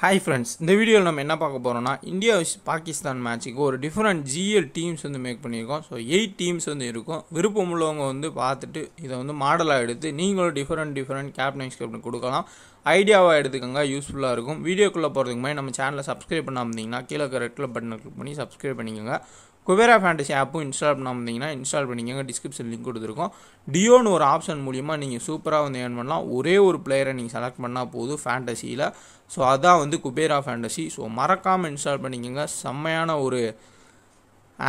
hi friends இந்த வீடியோவில் நம்ம என்ன பார்க்க போகிறோம்னா இந்தியா பாகிஸ்தான் மேட்ச்சுக்கு ஒரு டிஃப்ரெண்ட் ஜிஎல் டீம்ஸ் வந்து மேக் பண்ணியிருக்கோம் ஸோ எயிட் டீம்ஸ் வந்து இருக்கும் விருப்பம் உள்ளவங்க வந்து பார்த்துட்டு இதை வந்து மாடலாக எடுத்து நீங்களும் டிஃப்ரெண்ட் டிஃப்ரெண்ட் கேப்டன் ஸ்கிரிப்ட் கொடுக்கலாம் ஐடியாவாக எடுத்துக்கோங்க யூஸ்ஃபுல்லாக இருக்கும் வீடியோக்குள்ளே போகிறதுக்கு முன்னாடி நம்ம சேனலை சப்ஸ்கிரைப் பண்ணாமல் இருந்தீங்கன்னா கீழே ரெட் கலர் பட்டனை கிளிக் பண்ணி சப்ஸ்கிரைப் பண்ணிக்கோங்க குபேரா ஃபேண்டசி ஆப்பும் இன்ஸ்டால் பண்ணாமந்தீங்கன்னா இன்ஸ்டால் பண்ணிக்கோங்க டிஸ்கிரிப்ஷன் லிங்க் கொடுத்துருக்கோம் டியோன்னு ஒரு ஆப்ஷன் மூலியமாக நீங்கள் சூப்பராக வந்து ஏர்ன் பண்ணலாம் ஒரே ஒரு பிளேயரை நீங்கள் செலக்ட் பண்ணால் போதும் ஃபேண்டசியில் ஸோ அதான் வந்து குபேரா ஃபேண்டசி ஸோ மறக்காமல் இன்ஸ்டால் பண்ணிக்கோங்க செம்மையான ஒரு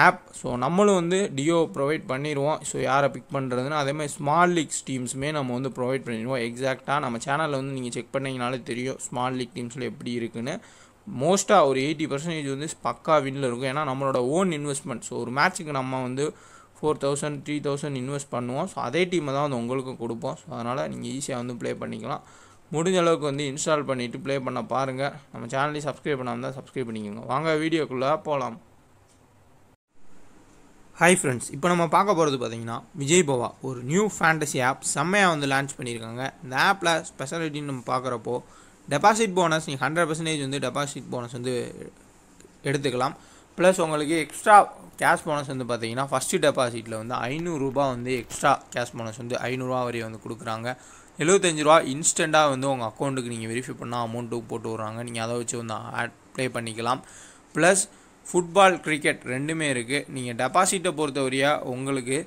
ஆப் ஸோ நம்மளும் வந்து டியோ ப்ரொவைட் பண்ணிடுவோம் ஸோ யாரை பிக் பண்ணுறதுன்னு அதேமாதிரி ஸ்மால் லீக்ஸ் டீம்ஸுமே நம்ம வந்து ப்ரொவைட் பண்ணிடுவோம் எக்ஸாக்டாக நம்ம சேனலில் வந்து நீங்கள் செக் பண்ணிங்கனாலே தெரியும் ஸ்மால் லீக் டீம்ஸில் எப்படி இருக்குதுன்னு மோஸ்ட்டாக ஒரு எயிட்டி பர்சன்டேஜ் வந்து பக்கா வின்னில் இருக்கும் ஏன்னா நம்மளோட ஓன் இன்வெஸ்ட்மெண்ட் ஸோ ஒரு மேட்ச்சுக்கு நம்ம வந்து four thousand three thousand invest பண்ணுவோம் ஸோ அதே டீமை தான் வந்து உங்களுக்கு கொடுப்போம் ஸோ அதனால் நீங்கள் ஈஸியாக வந்து ப்ளே பண்ணிக்கலாம் முடிஞ்ச அளவுக்கு வந்து இன்ஸ்டால் பண்ணிவிட்டு ப்ளே பண்ண பாருங்கள் நம்ம சேனலையும் சப்ஸ்கிரைப் பண்ணாமல் தான் சப்ஸ்கிரைப் பண்ணிக்கோங்க வாங்க வீடியோக்குள்ளே போகலாம் ஹாய் ஃப்ரெண்ட்ஸ் இப்போ நம்ம பார்க்க போகிறது பார்த்தீங்கன்னா விஜய் பவா ஒரு நியூ ஃபேண்டசி ஆப் செம்மையாக வந்து லான்ச் பண்ணியிருக்காங்க இந்த ஆப்பில் ஸ்பெஷாலிட்டின்னு நம்ம பார்க்குறப்போ டெபாசிட் போனஸ் நீங்கள் ஹண்ட்ரட் பர்சன்டேஜ் வந்து டெபாசிட் போனஸ் வந்து எடுத்துக்கலாம் ப்ளஸ் உங்களுக்கு எக்ஸ்ட்ரா கேஷ் போனஸ் வந்து பார்த்தீங்கன்னா ஃபஸ்ட்டு டெபாசிட்டில் வந்து ஐநூறுரூபா வந்து எக்ஸ்ட்ரா கேஷ் போனஸ் வந்து ஐநூறுரூவா வரையும் வந்து கொடுக்குறாங்க எழுபத்தஞ்சு ரூபா இன்ஸ்டண்ட்டாக வந்து உங்கள் அக்கௌண்ட்டுக்கு நீங்கள் வெரிஃபை பண்ணால் அமௌண்ட்டு போட்டு விட்றாங்க நீங்கள் அதை வச்சு வந்து ஆட் ப்ளே பண்ணிக்கலாம் ப்ளஸ் ஃபுட்பால் கிரிக்கெட் ரெண்டுமே இருக்குது நீங்கள் டெபாசிட்டை பொறுத்தவரையாக உங்களுக்கு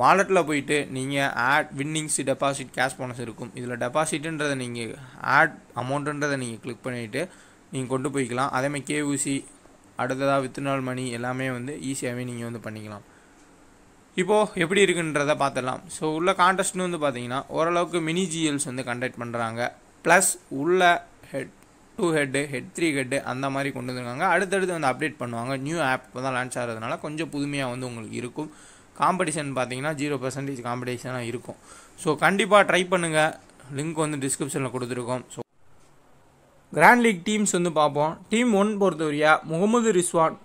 வாலெட்டில் போயிட்டு நீங்கள் add winnings deposit cash bonus இருக்கும் இதில் டெபாசிட்டுன்றதை நீங்கள் ஆட் அமௌண்ட்டுன்றதை நீங்கள் கிளிக் பண்ணிவிட்டு நீங்கள் கொண்டு போய்க்கலாம் அதேமாதிரி கேஊசி அடுத்ததாக வித்நாள் மணி எல்லாமே வந்து ஈஸியாகவே நீங்கள் வந்து பண்ணிக்கலாம் இப்போது எப்படி இருக்குன்றத பார்த்துடலாம் ஸோ உள்ள கான்டெஸ்ட்னு வந்து பார்த்தீங்கன்னா ஓரளவுக்கு மினி ஜிஎல்ஸ் வந்து கண்டக்ட் பண்ணுறாங்க ப்ளஸ் உள்ள head to head head three head அந்த மாதிரி கொண்டு வந்துருக்காங்க அடுத்தடுத்து வந்து அப்டேட் பண்ணுவாங்க நியூ ஆப் தான் லான்ச் ஆகிறதுனால கொஞ்சம் புதுமையாக வந்து உங்களுக்கு இருக்கும் காம்படிஷன் பார்த்தீங்கன்னா ஜீரோ பர்சன்டேஜ் காம்படிஷனாக இருக்கும் ஸோ கண்டிப்பாக ட்ரை பண்ணுங்கள் லிங்க் வந்து டிஸ்கிரிப்ஷனில் கொடுத்துருக்கோம் ஸோ கிராண்ட் லீக் டீம்ஸ் வந்து பார்ப்போம் டீம் ஒன் பொறுத்தவரையா முகமது ரிஸ்வான்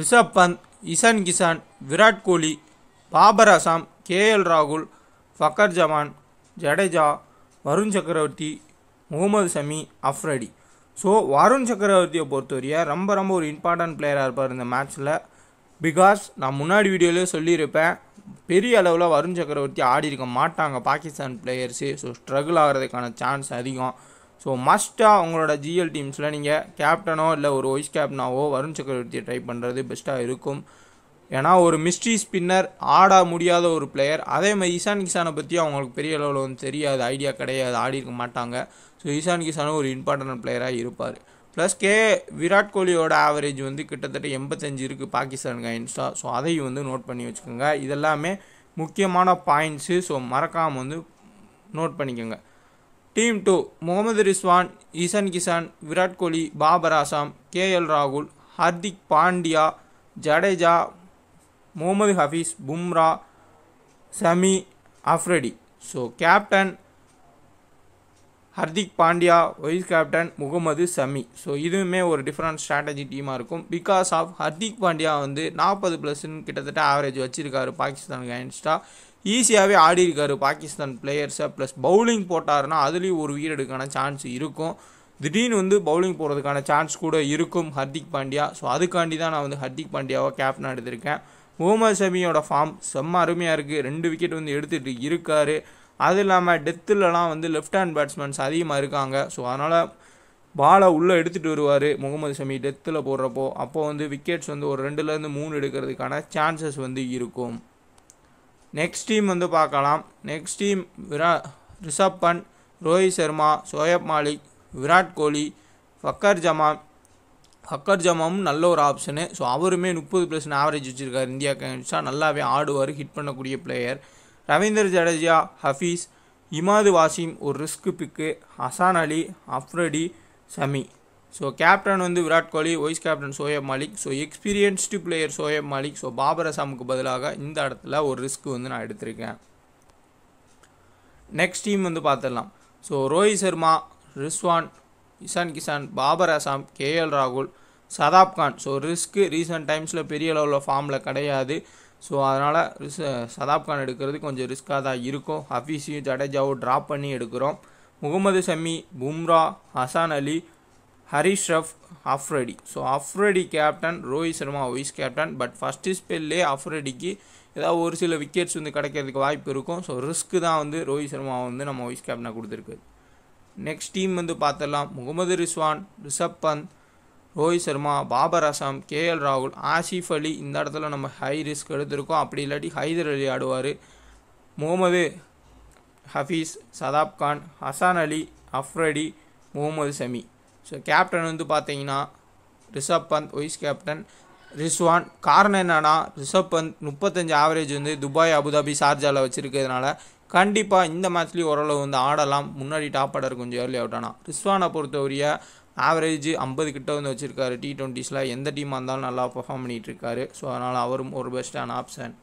ரிஷப் பந்த் இசான் கிசான் விராட் கோலி பாபர் அசாம் கேஎல் ராகுல் ஃபக்கர் ஜமான் ஜடேஜா வருண் சக்கரவர்த்தி முகமது சமி அஃப்ரடி ஸோ வருண் சக்கரவர்த்தியை பொறுத்தவரையை ரொம்ப ரொம்ப ஒரு இம்பார்ட்டன்ட் பிளேயராக இருப்பார் இந்த மேட்ச்சில் பிகாஸ் நான் முன்னாடி வீடியோலே சொல்லியிருப்பேன் பெரிய அளவில் வருண் சக்கரவர்த்தி ஆடி இருக்க மாட்டாங்க பாகிஸ்தான் பிளேயர்ஸு ஸோ ஸ்ட்ரகிள் ஆகிறதுக்கான சான்ஸ் அதிகம் ஸோ மஸ்ட்டாக உங்களோட ஜிஎல் டீம்ஸில் நீங்கள் கேப்டனோ இல்லை ஒரு வைஸ் கேப்டனாவோ வருண் சக்கரவர்த்தியை ட்ரை பண்ணுறது பெஸ்ட்டாக இருக்கும் ஏன்னா ஒரு மிஸ்ட்ரி ஸ்பின்னர் ஆட முடியாத ஒரு பிளேயர் அதே மாதிரி ஈசான் கிசானை பற்றி அவங்களுக்கு பெரிய அளவில் வந்து தெரியாது ஐடியா கிடையாது ஆடி இருக்க மாட்டாங்க ஸோ ஈசான் கிசானும் ஒரு இம்பார்ட்டன்ட் பிளேயராக இருப்பார் ப்ளஸ் கே விராட் கோலியோட ஆவரேஜ் வந்து கிட்டத்தட்ட எண்பத்தஞ்சு இருக்குது பாகிஸ்தான் கைன்ஸாக ஸோ அதையும் வந்து நோட் பண்ணி வச்சுக்கோங்க இதெல்லாமே முக்கியமான பாயிண்ட்ஸு ஸோ மறக்காமல் வந்து நோட் பண்ணிக்கோங்க team two Mohammad Rizwan Ishan Kishan Virat Kohli Babar Azam K L ராகுல் Hardik Pandya Jadeja Mohammad Hafeez Bumrah Shami Afridi so captain Hardik Pandya vice captain Mohammad Shami so இதுவுமே ஒரு டிஃப்ரெண்ட் ஸ்ட்ராட்டஜி டீமாக இருக்கும் பிகாஸ் ஆஃப் ஹர்திக் பாண்டியா வந்து நாற்பது ப்ளஸ்ன்னு கிட்டத்தட்ட ஆவரேஜ் வச்சுருக்காரு பாகிஸ்தானுக்கு அகேன்ஸ்டாக ஈஸியாகவே ஆடி இருக்காரு பாகிஸ்தான் பிளேயர்ஸை ப்ளஸ் பவுலிங் போட்டாருன்னா அதுலேயும் ஒரு வீரடுக்கான சான்ஸ் இருக்கும் திடீர்னு வந்து பவுலிங் போகிறதுக்கான சான்ஸ் கூட இருக்கும் ஹர்திக் பாண்டியா ஸோ அதுக்காண்டி தான் நான் வந்து ஹர்திக் பாண்டியாவை கேப்டன் எடுத்திருக்கேன் முகமது சமியோட ஃபார்ம் செம்ம அருமையாக இருக்குது ரெண்டு விக்கெட் வந்து எடுத்துகிட்டு இருக்காரு அதுவும் இல்லாமல் டெத்துலலாம் வந்து லெஃப்ட் ஹேண்ட் பேட்ஸ்மேன்ஸ் அதிகமாக இருக்காங்க ஸோ அதனால் பாலை உள்ளே எடுத்துகிட்டு வருவார் முகமது ஷமி டெத்தில் போடுறப்போ அப்போ வந்து விக்கெட்ஸ் வந்து ஒரு ரெண்டுலேருந்து மூணு எடுக்கிறதுக்கான சான்சஸ் வந்து இருக்கும் நெக்ஸ்ட் டீம் வந்து பார்க்கலாம் நெக்ஸ்ட் டீம் விரா ரிஷப் பண்ட் ரோஹித் சர்மா சோயப் மாலிக் விராட் கோலி ஃபக்கர் ஜமான் ஃபக்கர் ஜமாவும் நல்ல ஒரு ஆப்ஷனு ஸோ அவருமே முப்பது ப்ளஸ் ஆவரேஜ் வச்சுருக்காரு இந்தியா கேன்ஸாக நல்லாவே ஆடுவார் ஹிட் பண்ணக்கூடிய பிளேயர் ரவீந்தர் ஜடேஜா ஹஃபீஸ் இமாது வாசிம் ஒரு risk pick Hasan Ali Afridi Shami so captain வந்து Virat Kohli vice captain Shoaib Malik so experienced player Shoaib Malik so Babar அசாமுக்கு பதிலாக இந்த இடத்துல ஒரு ரிஸ்க் வந்து நான் எடுத்திருக்கேன் நெக்ஸ்ட் டீம் வந்து பார்த்துடலாம் ஸோ ரோஹித் சர்மா ரிஸ்வான் இசான் கிசான் பாபர் அசாம் கேஎல் ராகுல் சதாப்கான் ஸோ ரிஸ்க்கு ரீசெண்ட் டைம்ஸில் பெரிய அளவில் ஃபார்மில் கிடையாது ஸோ அதனால் ரிஸ் சதாப் கான் எடுக்கிறது கொஞ்சம் ரிஸ்க்காக தான் இருக்கும் ஹஃபீஸையும் ஜடேஜாவும் ட்ராப் பண்ணி எடுக்கிறோம் Mohammad Shami Bumrah Hasan Ali Haris Rauf Afridi so Afridi captain Rohit Sharma vice captain but first ஸ்பெல்லே அஃப்ரெடிக்கு ஏதாவது ஒரு சில விக்கெட்ஸ் வந்து கிடைக்கிறதுக்கு வாய்ப்பு இருக்கும் ஸோ ரிஸ்க்கு தான் வந்து ரோஹித் சர்மா வந்து நம்ம வைஸ் கேப்டனாக கொடுத்துருக்கு நெக்ஸ்ட் டீம் வந்து பார்த்துடலாம் முகமது ரிஸ்வான் ரிஷப் பந்த் ரோஹித் சர்மா பாபர் அசாம் கே எல் ராகுல் ஆசிஃப் அலி இந்த இடத்துல நம்ம ஹை ரிஸ்க் எடுத்திருக்கோம் அப்படி இல்லாட்டி ஹைதர் அலி ஆடுவார் முகமது ஹஃபீஸ் சதாப் கான் ஹசான் அலி அஃப்ரடி முகமது சமி ஸோ கேப்டன் வந்து பார்த்தீங்கன்னா ரிஷப் பந்த் வைஸ் கேப்டன் ரிஸ்வான் காரணம் என்னென்னா ரிஷப் பந்த் முப்பத்தஞ்சு ஆவரேஜ் வந்து துபாய் அபுதாபி ஷார்ஜாவில் வச்சுருக்கிறதுனால கண்டிப்பாக இந்த மேட்ச்லேயும் ஓரளவு வந்து ஆடலாம் முன்னாடி டாப் ஆடர் கொஞ்சம் ஏர்லி அவுட் ஆனால் ரிஸ்வானை பொறுத்தவரைய ஆவரேஜ் ஐம்பது கிட்ட வந்து வச்சுருக்காரு டி ட்வெண்ட்டிஸில் எந்த டீமாக இருந்தாலும் நல்லா பர்ஃபார்ம் இருக்காரு ஸோ அதனால் அவரும் ஒரு பெஸ்ட்டான ஆப்ஷன்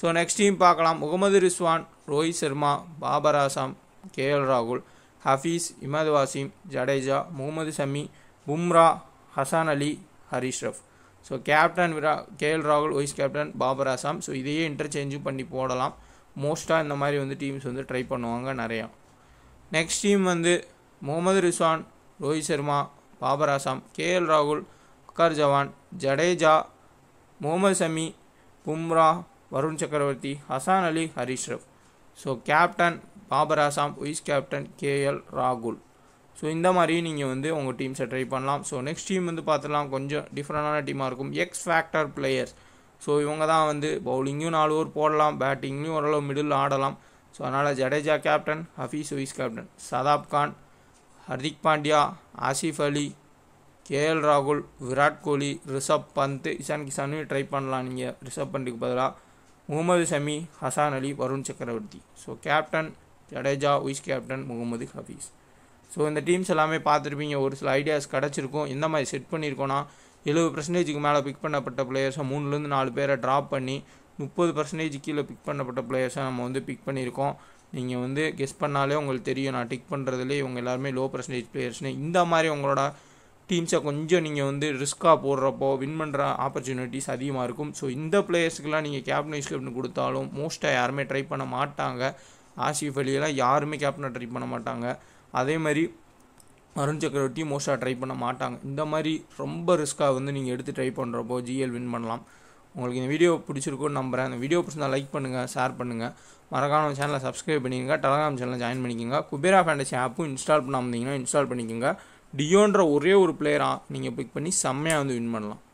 ஸோ நெக்ஸ்ட் டீம் பார்க்கலாம் முகமது ரிஸ்வான் ரோஹித் சர்மா பாபர் ஆசாம் கே எல் ராகுல் ஹஃபீஸ் இமது வாசிம் ஜடேஜா முகமது ஷமி பும்ரா ஹசான் அலி ஹரிஷ்ரஃப் ஸோ கேப்டன் விரா கே எல் ராகுல் vice captain Babar Azam so இதையே இன்டர்ச்சேஞ்சும் பண்ணி போடலாம் மோஸ்ட்டாக இந்த மாதிரி வந்து டீம்ஸ் வந்து ட்ரை பண்ணுவாங்க நிறையா நெக்ஸ்ட் டீம் வந்து முகமது ரிஸ்வான் ரோஹித் சர்மா பாபர் ஆசாம் கே எல் ராகுல் அக்கர் ஜவான் ஜடேஜா முகமது சமி பும்ரா வருண் சக்கரவர்த்தி ஹசான் அலி Harish rough so captain Babar ஆசாம் vice captain KL ராகுல் ஸோ இந்த மாதிரி நீங்கள் வந்து உங்கள் டீம்ஸை ட்ரை பண்ணலாம் ஸோ நெக்ஸ்ட் டீம் வந்து பார்த்துலாம் கொஞ்சம் டிஃப்ரெண்டான டீமாக இருக்கும் எக்ஸ் ஃபேக்டர் பிளேயர்ஸ் ஸோ இவங்க தான் வந்து பவுலிங்கும் நாலு ஓர் போடலாம் பேட்டிங்லையும் ஓரளவு மிடில் ஆடலாம் ஸோ அதனால் Jadeja captain Hafeez vice captain Shadab Khan Hardik Pandya Asif Ali KL ராகுல் விராட் கோலி ரிஷப் பந்த் இஷான் கிஷானு ட்ரை பண்ணலாம் நீங்கள் ரிஷப் பண்ட்டுக்கு பதிலாக Mohammad Shami Hasan Ali Varun Chakravarthy so captain Jadeja vice captain Mohammad Hafeez so இந்த டீம்ஸ் எல்லாமே பார்த்துருப்பீங்க ஒரு சில ஐடியாஸ் கிடச்சிருக்கும் எந்த மாதிரி செட் பண்ணியிருக்கோன்னா எழுபது பர்சன்டேஜுக்கு மேலே பிக் பண்ணப்பட்ட பிளேயர்ஸை மூணுலேருந்து நாலு பேரை ட்ராப் பண்ணி முப்பது பர்சன்டேஜ் கீழே பிக் பண்ணப்பட்ட பிளேயர்ஸை நம்ம வந்து பிக் பண்ணியிருக்கோம் நீங்கள் வந்து கெஸ் பண்ணாலே உங்களுக்கு தெரியும் நான் டிக் பண்ணுறதுலேயே இவங்க எல்லாருமே லோ பர்சன்டேஜ் பிளேயர்ஸ்னு இந்த மாதிரி உங்களோட டீம்ஸை கொஞ்சம் நீங்கள் வந்து ரிஸ்க்காக போடுறப்போ வின் பண்ணுற ஆப்பர்ச்சுனிட்டிஸ் அதிகமாக இருக்கும் ஸோ இந்த பிளேயர்ஸ்க்கெலாம் நீங்கள் கேப்டன் கேப்டன் கொடுத்தாலும் மோஸ்ட்டாக யாருமே ட்ரை பண்ண மாட்டாங்க ஆசிஃப் அலியெல்லாம் யாருமே கேப்டனை ட்ரை பண்ண மாட்டாங்க அதே மாதிரி அருண் சக்கரவர்த்தியும் மோஸ்ட்டாக ட்ரை பண்ண மாட்டாங்க இந்த மாதிரி ரொம்ப ரிஸ்க்காக வந்து நீங்கள் எடுத்து ட்ரை பண்ணுறப்போ ஜிஎல் வின் பண்ணலாம் உங்களுக்கு இந்த வீடியோ பிடிச்சிருக்குன்னு நம்புகிறேன் இந்த வீடியோ பிடிச்சிருந்தா லைக் பண்ணுங்கள் ஷேர் பண்ணுங்கள் மறக்காம சேனலை சப்ஸ்கிரைப் பண்ணிக்கங்க டெலகிராம் சேனலை ஜாயின் பண்ணிக்கோங்க குபேரா ஃபேண்டசி ஆப்பும் இன்ஸ்டால் பண்ணாமல் இருந்தீங்கன்னா இன்ஸ்டால் பண்ணிக்கோங்க டியோன்ற ஒரே ஒரு பிளேயராக நீங்கள் பிக் பண்ணி செம்மையாக வந்து வின் பண்ணலாம்